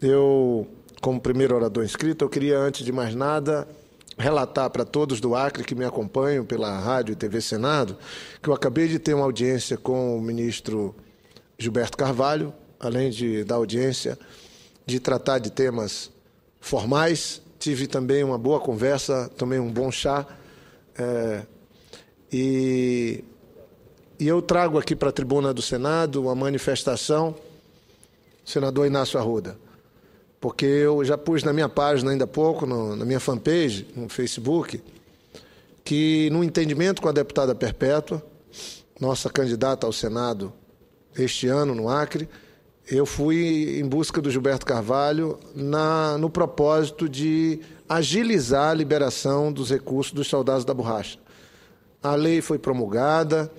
Eu, como primeiro orador inscrito, eu queria, antes de mais nada, relatar para todos do Acre que me acompanham pela Rádio e TV Senado que eu acabei de ter uma audiência com o ministro Gilberto Carvalho, além de da audiência de tratar de temas formais, tive também uma boa conversa, tomei um bom chá é, e, e eu trago aqui para a tribuna do Senado uma manifestação senador Inácio Arruda, porque eu já pus na minha página ainda há pouco, no, na minha fanpage, no Facebook, que no entendimento com a deputada Perpétua, nossa candidata ao Senado este ano no Acre, eu fui em busca do Gilberto Carvalho na, no propósito de agilizar a liberação dos recursos dos soldados da borracha. A lei foi promulgada,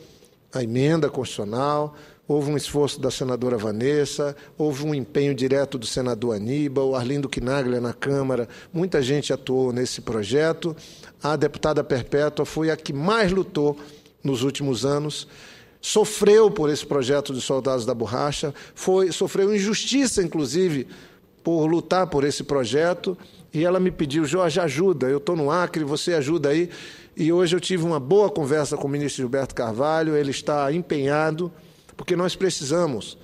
a emenda constitucional, Houve um esforço da senadora Vanessa, houve um empenho direto do senador Aníbal, Arlindo Quinaglia na Câmara, muita gente atuou nesse projeto. A deputada Perpétua foi a que mais lutou nos últimos anos, sofreu por esse projeto dos soldados da borracha, foi, sofreu injustiça, inclusive, por lutar por esse projeto, e ela me pediu, Jorge, ajuda, eu estou no Acre, você ajuda aí. E hoje eu tive uma boa conversa com o ministro Gilberto Carvalho, ele está empenhado porque nós precisamos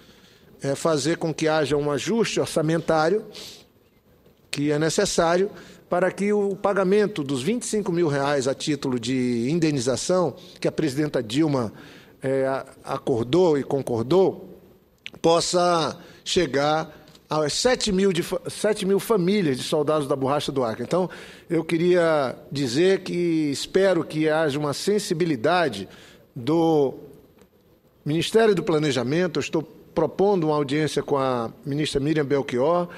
é, fazer com que haja um ajuste orçamentário que é necessário para que o pagamento dos 25 mil reais a título de indenização que a presidenta Dilma é, acordou e concordou possa chegar às 7 mil, de, 7 mil famílias de soldados da borracha do Acre. Então, eu queria dizer que espero que haja uma sensibilidade do Ministério do Planejamento, eu estou propondo uma audiência com a ministra Miriam Belchior.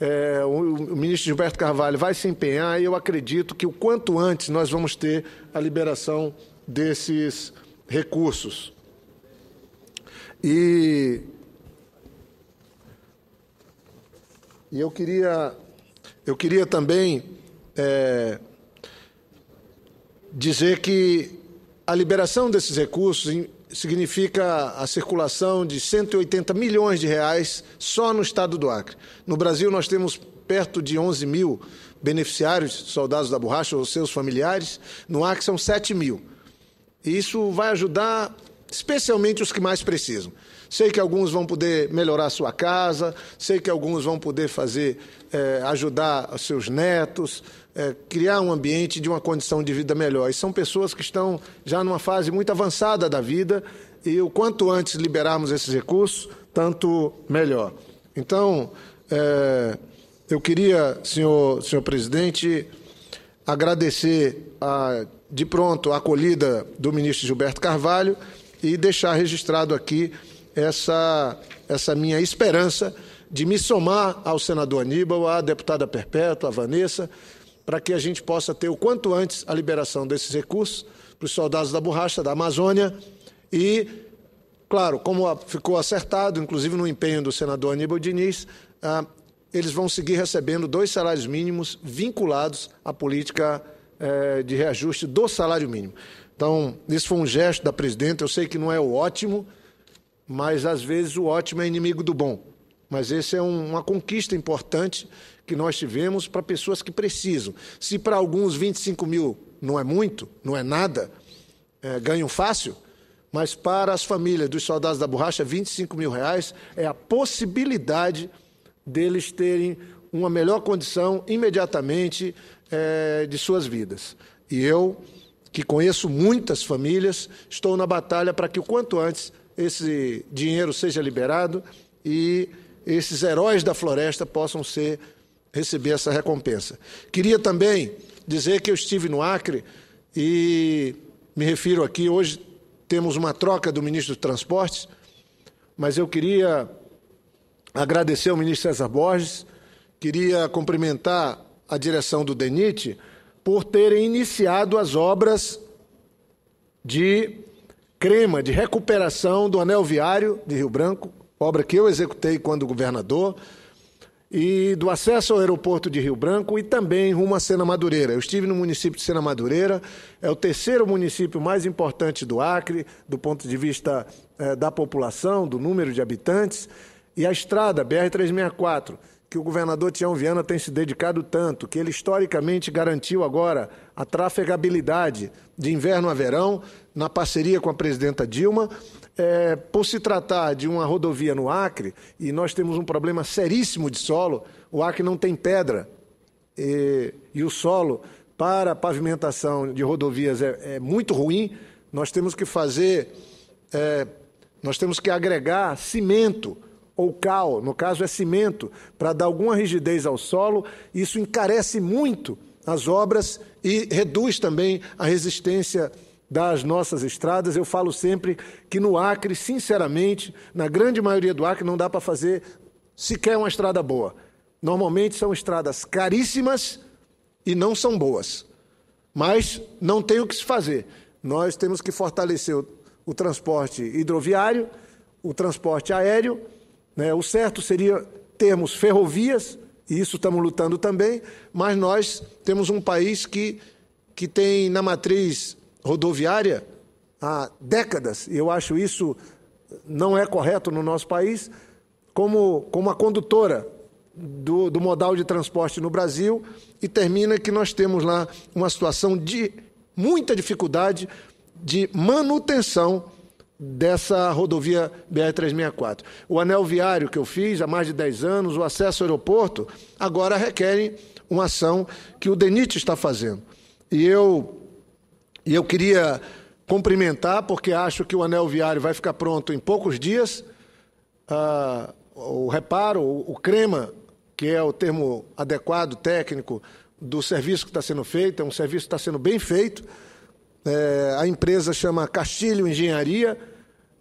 É, o, o, ministro Gilberto Carvalho vai se empenhar e eu acredito que o quanto antes nós vamos ter a liberação desses recursos. E, e eu queria eu queria também é, dizer que a liberação desses recursos significa a circulação de 180 milhões de reais só no estado do Acre. No Brasil, nós temos perto de 11 mil beneficiários, soldados da borracha ou seus familiares. No Acre, são 7 mil. E isso vai ajudar especialmente os que mais precisam. Sei que alguns vão poder melhorar sua casa, sei que alguns vão poder fazer, eh, ajudar seus netos, é, criar um ambiente de uma condição de vida melhor. E são pessoas que estão já numa fase muito avançada da vida e o quanto antes liberarmos esses recursos, tanto melhor. Então, é, eu queria, senhor, senhor presidente, agradecer a, de pronto a acolhida do ministro Gilberto Carvalho e deixar registrado aqui essa, essa minha esperança de me somar ao senador Aníbal, à deputada Perpétua, à Vanessa, para que a gente possa ter o quanto antes a liberação desses recursos para os soldados da borracha, da Amazônia e, claro, como ficou acertado, inclusive no empenho do senador Aníbal Diniz, ah, eles vão seguir recebendo dois salários mínimos vinculados à política eh, de reajuste do salário mínimo. Então, isso foi um gesto da presidenta. Eu sei que não é o ótimo, mas às vezes o ótimo é inimigo do bom. Mas essa é um, uma conquista importante que nós tivemos para pessoas que precisam. Se para alguns 25 mil não é muito, não é nada, é, ganham fácil, mas para as famílias dos soldados da borracha, 25 mil reais é a possibilidade deles terem uma melhor condição imediatamente é, de suas vidas. E eu, que conheço muitas famílias, estou na batalha para que o quanto antes esse dinheiro seja liberado e esses heróis da floresta possam ser receber essa recompensa. Queria também dizer que eu estive no Acre e me refiro aqui hoje temos uma troca do ministro dos Transportes, mas eu queria agradecer ao ministro César Borges, queria cumprimentar a direção do DENIT por terem iniciado as obras de crema de recuperação do anel viário de Rio Branco, obra que eu executei quando governador, e do acesso ao aeroporto de Rio Branco e também rumo a Sena Madureira. Eu estive no município de Sena Madureira, é o terceiro município mais importante do Acre, do ponto de vista eh, da população, do número de habitantes, e a estrada BR-364, que o governador Tião Viana tem se dedicado tanto, que ele historicamente garantiu agora a trafegabilidade de inverno a verão, na parceria com a presidenta Dilma, é, por se tratar de uma rodovia no Acre, e nós temos um problema seríssimo de solo, o Acre não tem pedra. E, e o solo para pavimentação de rodovias é, é muito ruim. Nós temos que fazer, é, nós temos que agregar cimento ou cal, no caso é cimento, para dar alguma rigidez ao solo. Isso encarece muito as obras e reduz também a resistência das nossas estradas. Eu falo sempre que no Acre, sinceramente, na grande maioria do Acre, não dá para fazer sequer uma estrada boa. Normalmente são estradas caríssimas e não são boas. Mas não tem o que se fazer. Nós temos que fortalecer o, o transporte hidroviário, o transporte aéreo. Né? O certo seria termos ferrovias, e isso estamos lutando também, mas nós temos um país que, que tem na matriz rodoviária há décadas, e eu acho isso não é correto no nosso país, como, como a condutora do, do modal de transporte no Brasil, e termina que nós temos lá uma situação de muita dificuldade de manutenção dessa rodovia BR-364. O anel viário que eu fiz há mais de 10 anos, o acesso ao aeroporto, agora requerem uma ação que o DENIT está fazendo. E eu e eu queria cumprimentar, porque acho que o anel viário vai ficar pronto em poucos dias. Ah, o reparo, o, crema, que é o termo adequado, técnico, do serviço que está sendo feito, é um serviço que está sendo bem feito. É, a empresa chama Castilho Engenharia,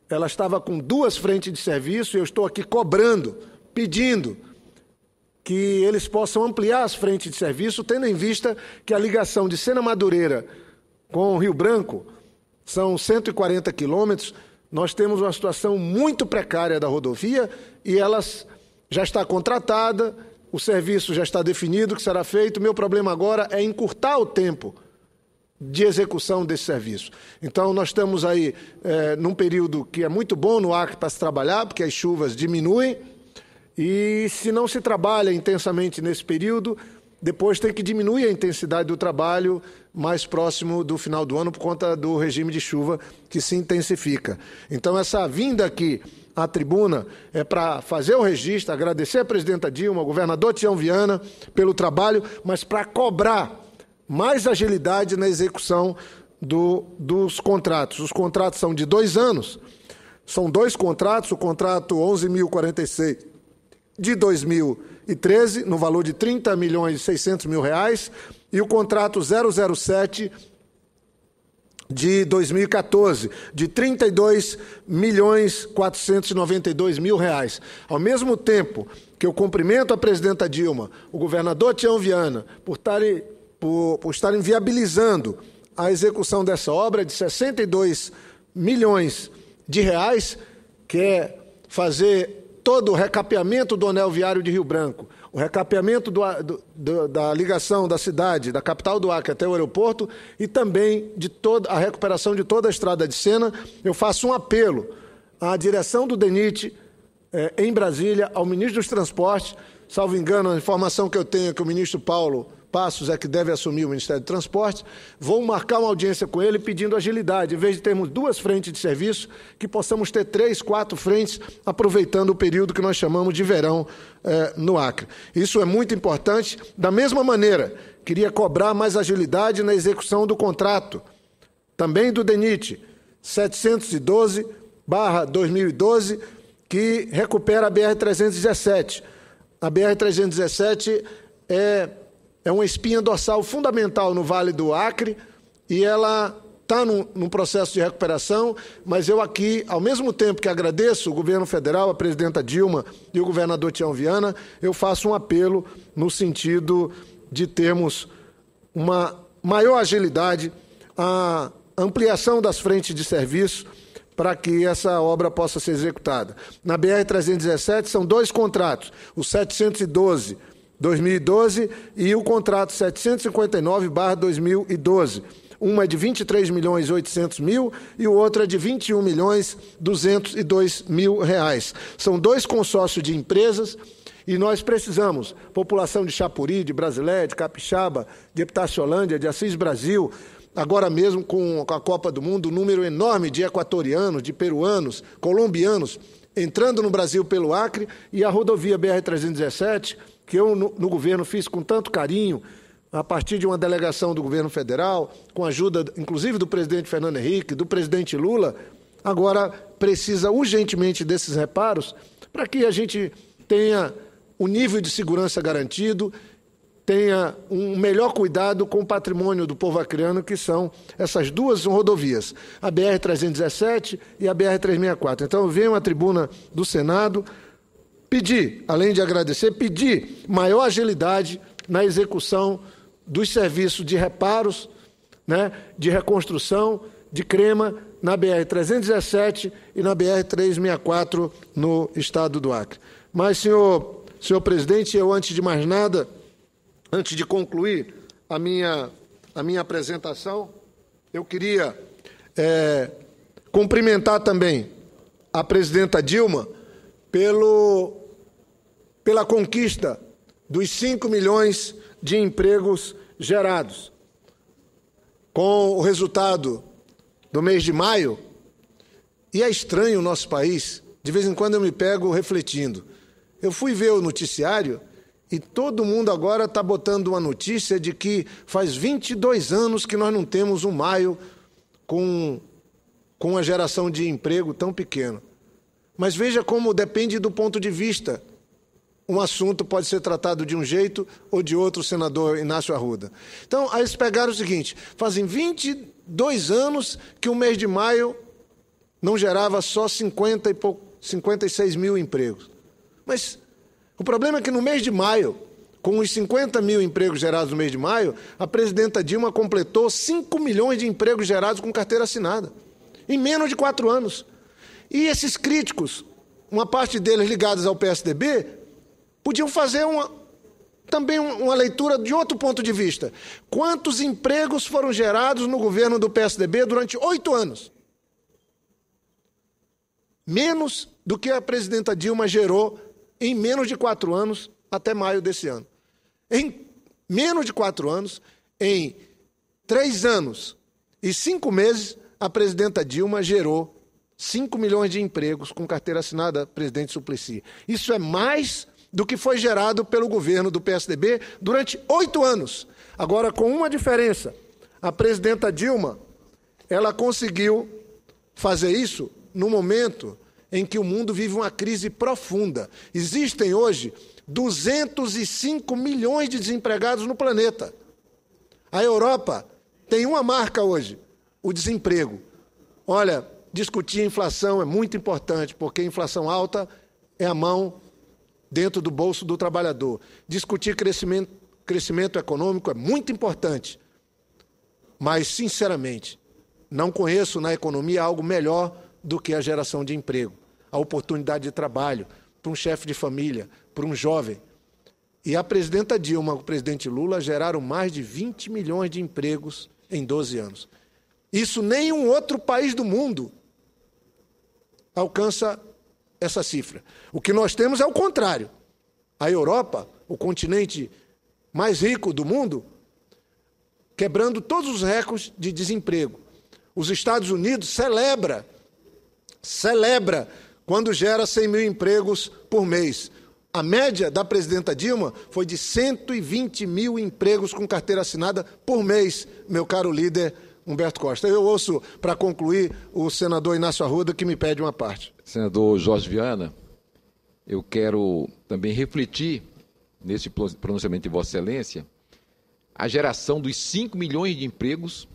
ela estava com duas frentes de serviço e eu estou aqui cobrando, pedindo que eles possam ampliar as frentes de serviço, tendo em vista que a ligação de Sena Madureira com o Rio Branco, são 140 quilômetros, nós temos uma situação muito precária da rodovia e ela já está contratada, o serviço já está definido que será feito. Meu problema agora é encurtar o tempo de execução desse serviço. Então, nós estamos aí é, num período que é muito bom no Acre para se trabalhar, porque as chuvas diminuem, e se não se trabalha intensamente nesse período, depois tem que diminuir a intensidade do trabalho mais próximo do final do ano por conta do regime de chuva que se intensifica. Então, essa vinda aqui à tribuna é para fazer o registro, agradecer a presidenta Dilma, ao governador Tião Viana pelo trabalho, mas para cobrar mais agilidade na execução do, dos contratos. Os contratos são de dois anos, são dois contratos, o contrato 11.046 de 2000 2013, no valor de 30 milhões e 600 mil reais, e o contrato 007 de 2014, de 32 milhões 492 mil reais. Ao mesmo tempo que eu cumprimento a presidenta Dilma, o governador Tião Viana, por estarem, por, por estarem viabilizando a execução dessa obra de 62 milhões de reais, que é fazer todo o recapeamento do anel viário de Rio Branco, o recapeamento do, do, do, da ligação da cidade, da capital do Acre até o aeroporto e também de toda a recuperação de toda a estrada de Sena, eu faço um apelo à direção do DENIT eh, em Brasília, ao ministro dos Transportes, salvo engano, a informação que eu tenho é que o ministro Paulo Passos é que deve assumir o Ministério do Transporte. Vou marcar uma audiência com ele pedindo agilidade. Em vez de termos duas frentes de serviço, que possamos ter três, quatro frentes, aproveitando o período que nós chamamos de verão eh, no Acre. Isso é muito importante. Da mesma maneira, queria cobrar mais agilidade na execução do contrato, também do DENIT, 712-2012, que recupera a BR-317. A BR-317 é é uma espinha dorsal fundamental no Vale do Acre e ela está num, num, processo de recuperação, mas eu aqui, ao mesmo tempo que agradeço o governo federal, a presidenta Dilma e o governador Tião Viana, eu faço um apelo no sentido de termos uma maior agilidade, a ampliação das frentes de serviço para que essa obra possa ser executada. Na BR-317 são dois contratos, o 712 2012 e o contrato 759/2012. Uma é de 23 milhões 800 mil e o outro é de 21 milhões 202 mil reais. São dois consórcios de empresas e nós precisamos, população de Chapuri, de Brasilé, de Capixaba, de Epitaciolândia, de Assis Brasil, agora mesmo com a Copa do Mundo, um número enorme de equatorianos, de peruanos, colombianos entrando no Brasil pelo Acre e a rodovia BR-317 que eu no, no governo fiz com tanto carinho, a partir de uma delegação do governo federal, com a ajuda inclusive do presidente Fernando Henrique, do presidente Lula, agora precisa urgentemente desses reparos para que a gente tenha o nível de segurança garantido, tenha um melhor cuidado com o patrimônio do povo acreano, que são essas duas rodovias, a BR-317 e a BR-364. Então, eu venho à tribuna do Senado Pedir, além de agradecer, pedir maior agilidade na execução dos serviços de reparos, né, de reconstrução, de crema na BR-317 e na BR-364 no estado do Acre. Mas, senhor, senhor presidente, eu, antes de mais nada, antes de concluir a minha, a minha apresentação, eu queria é, cumprimentar também a presidenta Dilma pelo pela conquista dos 5 milhões de empregos gerados. Com o resultado do mês de maio, e é estranho o nosso país, de vez em quando eu me pego refletindo. Eu fui ver o noticiário e todo mundo agora está botando uma notícia de que faz 22 anos que nós não temos um maio com, com uma geração de emprego tão pequena. Mas veja como depende do ponto de vista um assunto pode ser tratado de um jeito ou de outro, senador Inácio Arruda. Então, aí eles pegaram o seguinte: fazem 22 anos que o mês de maio não gerava só 50 e pouco, 56 mil empregos. Mas o problema é que no mês de maio, com os 50 mil empregos gerados no mês de maio, a presidenta Dilma completou 5 milhões de empregos gerados com carteira assinada, em menos de quatro anos. E esses críticos, uma parte deles ligados ao PSDB, Podiam fazer uma, também uma leitura de outro ponto de vista. Quantos empregos foram gerados no governo do PSDB durante oito anos? Menos do que a presidenta Dilma gerou em menos de quatro anos até maio desse ano. Em menos de quatro anos, em três anos e cinco meses, a presidenta Dilma gerou 5 milhões de empregos com carteira assinada, presidente Suplicy. Isso é mais do que foi gerado pelo governo do PSDB durante oito anos. Agora, com uma diferença: a presidenta Dilma ela conseguiu fazer isso no momento em que o mundo vive uma crise profunda. Existem hoje 205 milhões de desempregados no planeta. A Europa tem uma marca hoje: o desemprego. Olha, discutir inflação é muito importante, porque inflação alta é a mão dentro do bolso do trabalhador. Discutir crescimento, crescimento econômico é muito importante, mas, sinceramente, não conheço na economia algo melhor do que a geração de emprego, a oportunidade de trabalho para um chefe de família, para um jovem. E a presidenta Dilma, o presidente Lula geraram mais de 20 milhões de empregos em 12 anos. Isso nenhum outro país do mundo alcança essa cifra. O que nós temos é o contrário. A Europa, o continente mais rico do mundo, quebrando todos os recordes de desemprego. Os Estados Unidos celebra, celebra quando gera 100 mil empregos por mês. A média da presidenta Dilma foi de 120 mil empregos com carteira assinada por mês, meu caro líder Humberto Costa. Eu ouço, para concluir, o senador Inácio Arruda, que me pede uma parte. Senador Jorge Viana, eu quero também refletir nesse pronunciamento de Vossa Excelência a geração dos 5 milhões de empregos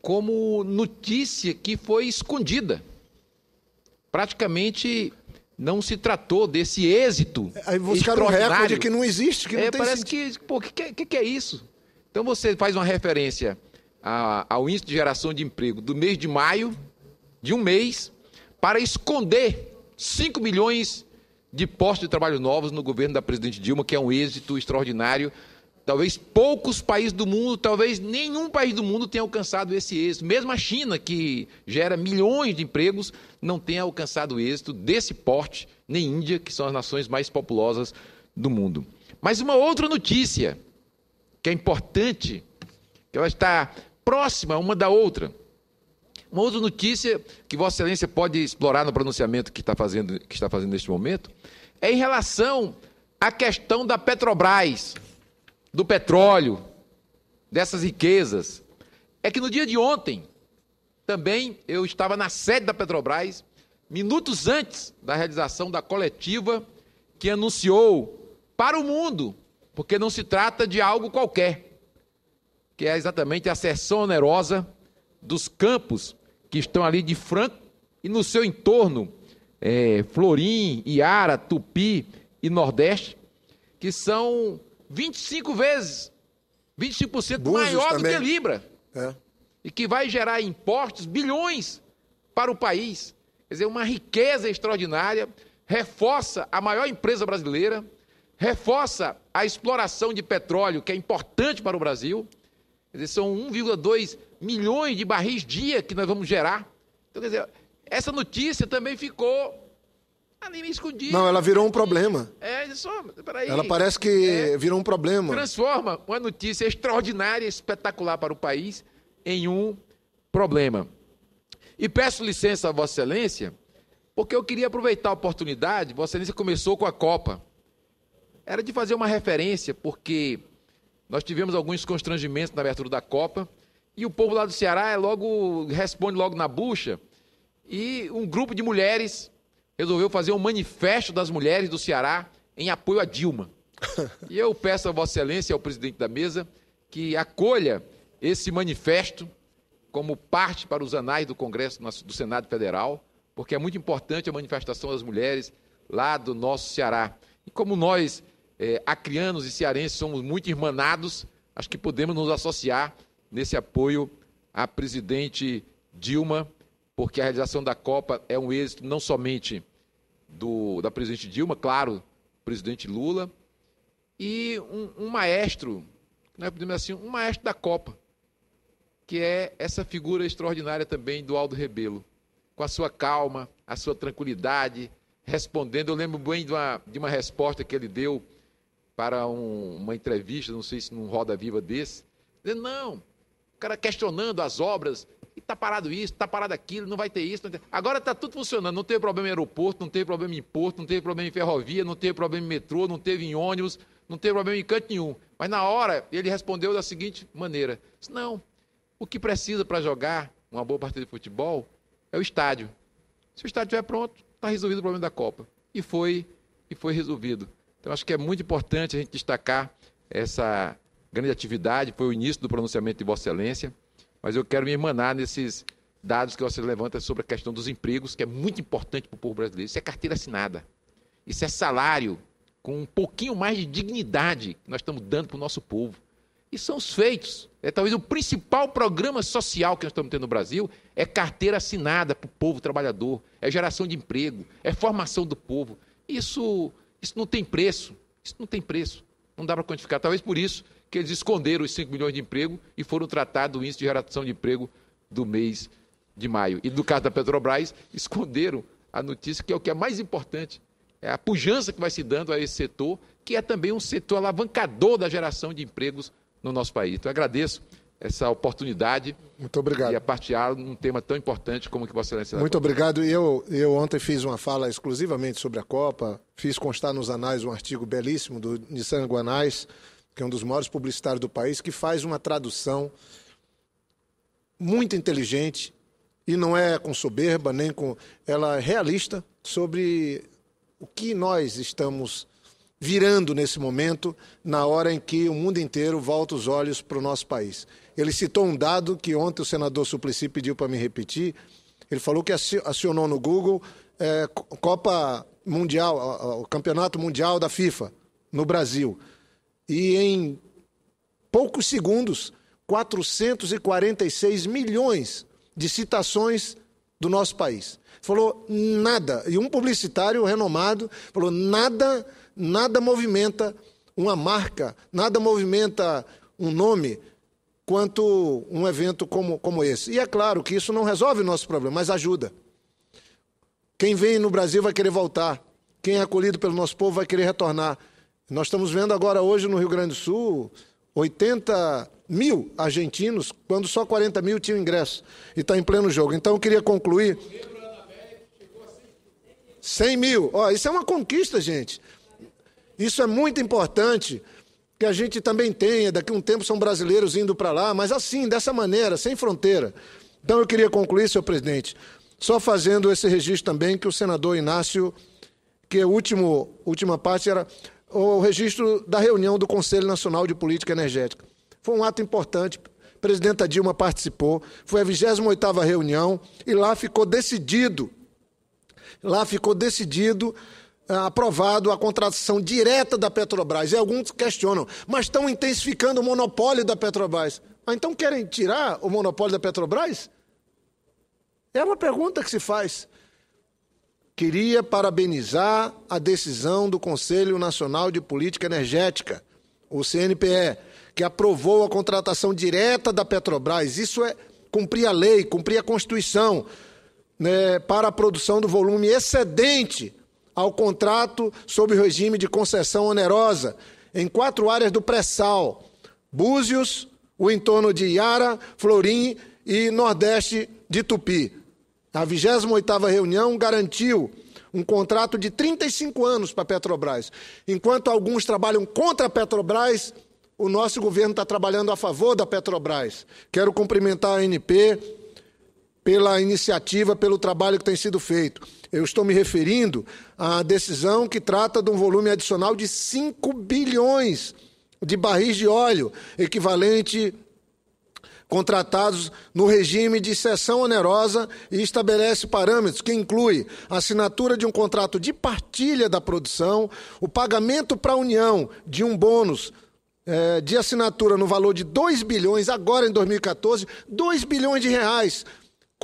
como notícia que foi escondida. Praticamente não se tratou desse êxito. Aí buscaram um recorde que não existe, que não é, tem Parece sentido. que, pô, que, que, é, que é isso? Então você faz uma referência ao índice de geração de emprego do mês de maio, de um mês, para esconder 5 milhões de postos de trabalho novos no governo da presidente Dilma, que é um êxito extraordinário. Talvez poucos países do mundo, talvez nenhum país do mundo tenha alcançado esse êxito. Mesmo a China, que gera milhões de empregos, não tenha alcançado o êxito desse porte, nem Índia, que são as nações mais populosas do mundo. Mas uma outra notícia que é importante, que ela está próxima uma da outra. Uma outra notícia que Vossa Excelência pode explorar no pronunciamento que está fazendo, que está fazendo neste momento é em relação à questão da Petrobras, do petróleo, dessas riquezas. É que no dia de ontem, também eu estava na sede da Petrobras, minutos antes da realização da coletiva que anunciou para o mundo, porque não se trata de algo qualquer, que é exatamente a seção onerosa dos campos que estão ali de Franco e no seu entorno, é, Florim, Iara, Tupi e Nordeste, que são 25 vezes, 25% Búzios maior também. do que Libra. É. E que vai gerar impostos, bilhões, para o país. Quer dizer, uma riqueza extraordinária, reforça a maior empresa brasileira, reforça a exploração de petróleo, que é importante para o Brasil. Quer dizer, são 1,2 milhões de barris dia que nós vamos gerar. Então, quer dizer, essa notícia também ficou ali me escondida. Não, ela virou um problema. É, só, peraí. Ela parece que é, virou um problema. Transforma uma notícia extraordinária, espetacular para o país, em um problema. E peço licença a Vossa Excelência, porque eu queria aproveitar a oportunidade, Vossa Excelência começou com a Copa. Era de fazer uma referência, porque nós tivemos alguns constrangimentos na abertura da Copa e o povo lá do Ceará é logo responde logo na bucha e um grupo de mulheres resolveu fazer um manifesto das mulheres do Ceará em apoio a Dilma. E eu peço a Vossa Excelência, ao presidente da mesa, que acolha esse manifesto como parte para os anais do Congresso do Senado Federal, porque é muito importante a manifestação das mulheres lá do nosso Ceará. E como nós é, acrianos e cearenses somos muito irmanados, acho que podemos nos associar nesse apoio à presidente Dilma, porque a realização da Copa é um êxito não somente do, da presidente Dilma, claro, presidente Lula, e um, um maestro, né, podemos assim, um maestro da Copa, que é essa figura extraordinária também do Aldo Rebelo, com a sua calma, a sua tranquilidade, respondendo. Eu lembro bem de uma, de uma resposta que ele deu para um, uma entrevista, não sei se num Roda Viva desse. Dizendo, não, o cara questionando as obras, e tá parado isso, tá parado aquilo, não vai ter isso. Tem... Agora tá tudo funcionando, não teve problema em aeroporto, não teve problema em porto, não teve problema em ferrovia, não teve problema em metrô, não teve em ônibus, não teve problema em canto nenhum. Mas na hora ele respondeu da seguinte maneira: não, o que precisa para jogar uma boa partida de futebol é o estádio. Se o estádio estiver pronto, está resolvido o problema da Copa. E foi, e foi resolvido. Então, acho que é muito importante a gente destacar essa grande atividade, foi o início do pronunciamento de Vossa Excelência, mas eu quero me emanar nesses dados que você levanta sobre a questão dos empregos, que é muito importante para o povo brasileiro. Isso é carteira assinada, isso é salário com um pouquinho mais de dignidade que nós estamos dando para o nosso povo. E são os feitos. É talvez o principal programa social que nós estamos tendo no Brasil é carteira assinada para o povo trabalhador, é geração de emprego, é formação do povo. Isso isso não tem preço. Isso não tem preço. Não dá para quantificar. Talvez por isso que eles esconderam os 5 milhões de emprego e foram tratar do índice de geração de emprego do mês de maio. E no caso da Petrobras, esconderam a notícia que é o que é mais importante. É a pujança que vai se dando a esse setor, que é também um setor alavancador da geração de empregos no nosso país. Então, eu agradeço essa oportunidade muito obrigado. E a partilhar um tema tão importante como o que Vossa Excelência. Muito obrigado. Eu, eu ontem fiz uma fala exclusivamente sobre a Copa, fiz constar nos anais um artigo belíssimo do Nissan Guanais, que é um dos maiores publicitários do país, que faz uma tradução muito inteligente e não é com soberba nem com. Ela é realista sobre o que nós estamos virando nesse momento, na hora em que o mundo inteiro volta os olhos para o nosso país. Ele citou um dado que ontem o senador Suplicy pediu para me repetir. Ele falou que acionou no Google é, Copa Mundial, o Campeonato Mundial da FIFA no Brasil. E em poucos segundos, 446 milhões de citações do nosso país. Falou nada. E um publicitário renomado falou nada, nada movimenta uma marca, nada movimenta um nome quanto um evento como, como esse. E é claro que isso não resolve o nosso problema, mas ajuda. Quem vem no Brasil vai querer voltar. Quem é acolhido pelo nosso povo vai querer retornar. Nós estamos vendo agora, hoje, no Rio Grande do Sul, 80 mil argentinos, quando só 40 mil tinham ingresso. E está em pleno jogo. Então, eu queria concluir. 100 mil. Ó, isso é uma conquista, gente. Isso é muito importante que a gente também tenha, daqui a um tempo são brasileiros indo para lá, mas assim, dessa maneira, sem fronteira. Então eu queria concluir, senhor presidente, só fazendo esse registro também que o senador Inácio, que a é último, última parte era o registro da reunião do Conselho Nacional de Política Energética. Foi um ato importante, a presidenta Dilma participou, foi a 28ª reunião e lá ficou decidido, lá ficou decidido é, aprovado a contratação direta da Petrobras. E alguns questionam, mas estão intensificando o monopólio da Petrobras. Ah, então querem tirar o monopólio da Petrobras? É uma pergunta que se faz. Queria parabenizar a decisão do Conselho Nacional de Política Energética, o CNPE, que aprovou a contratação direta da Petrobras. Isso é cumprir a lei, cumprir a Constituição, né, para a produção do volume excedente ao contrato sob regime de concessão onerosa em quatro áreas do pré-sal: Búzios, o entorno de Iara, Florim e Nordeste de Tupi. A 28ª reunião garantiu um contrato de 35 anos para a Petrobras. Enquanto alguns trabalham contra a Petrobras, o nosso governo está trabalhando a favor da Petrobras. Quero cumprimentar a ANP, pela iniciativa, pelo trabalho que tem sido feito. Eu estou me referindo à decisão que trata de um volume adicional de 5 bilhões de barris de óleo, equivalente contratados no regime de cessão onerosa e estabelece parâmetros que inclui a assinatura de um contrato de partilha da produção, o pagamento para a União de um bônus é, de assinatura no valor de 2 bilhões, agora em 2014, 2 bilhões de reais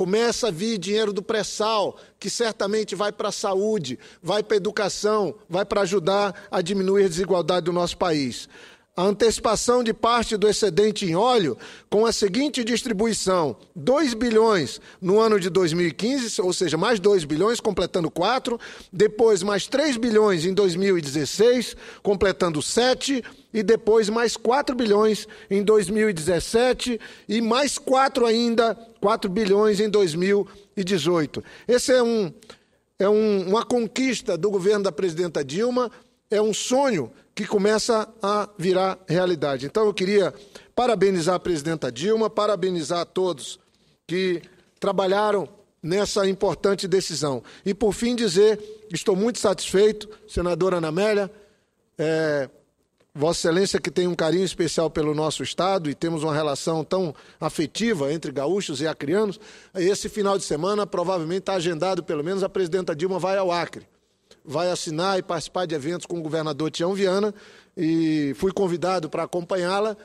Começa a vir dinheiro do pré-sal, que certamente vai para a saúde, vai para a educação, vai para ajudar a diminuir a desigualdade do nosso país a antecipação de parte do excedente em óleo com a seguinte distribuição: 2 bilhões no ano de 2015, ou seja, mais 2 bilhões, completando 4, depois mais 3 bilhões em 2016, completando 7, e depois mais 4 bilhões em 2017 e mais 4 ainda, 4 bilhões em 2018. Esse é um é um, uma conquista do governo da presidenta Dilma é um sonho que começa a virar realidade. Então eu queria parabenizar a presidenta Dilma, parabenizar a todos que trabalharam nessa importante decisão. E por fim dizer, estou muito satisfeito, senadora Ana Amélia, é, Vossa Excelência que tem um carinho especial pelo nosso estado e temos uma relação tão afetiva entre gaúchos e acrianos, esse final de semana provavelmente está agendado, pelo menos a presidenta Dilma vai ao Acre vai assinar e participar de eventos com o governador Tião Viana e fui convidado para acompanhá-la.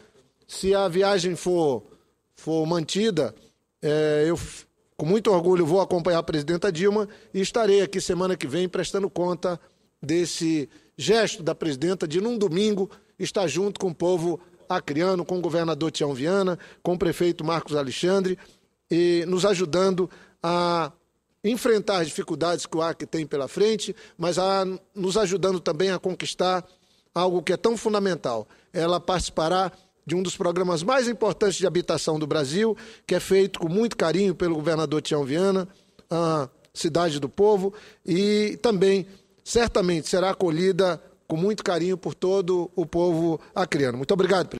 Se a viagem for, for mantida, é, eu com muito orgulho vou acompanhar a presidenta Dilma e estarei aqui semana que vem prestando conta desse gesto da presidenta de, num domingo, estar junto com o povo acriano, com o governador Tião Viana, com o prefeito Marcos Alexandre e nos ajudando a enfrentar as dificuldades que o Acre tem pela frente, mas a, nos ajudando também a conquistar algo que é tão fundamental. Ela participará de um dos programas mais importantes de habitação do Brasil, que é feito com muito carinho pelo governador Tião Viana, a Cidade do Povo, e também, certamente, será acolhida com muito carinho por todo o povo acreano. Muito obrigado.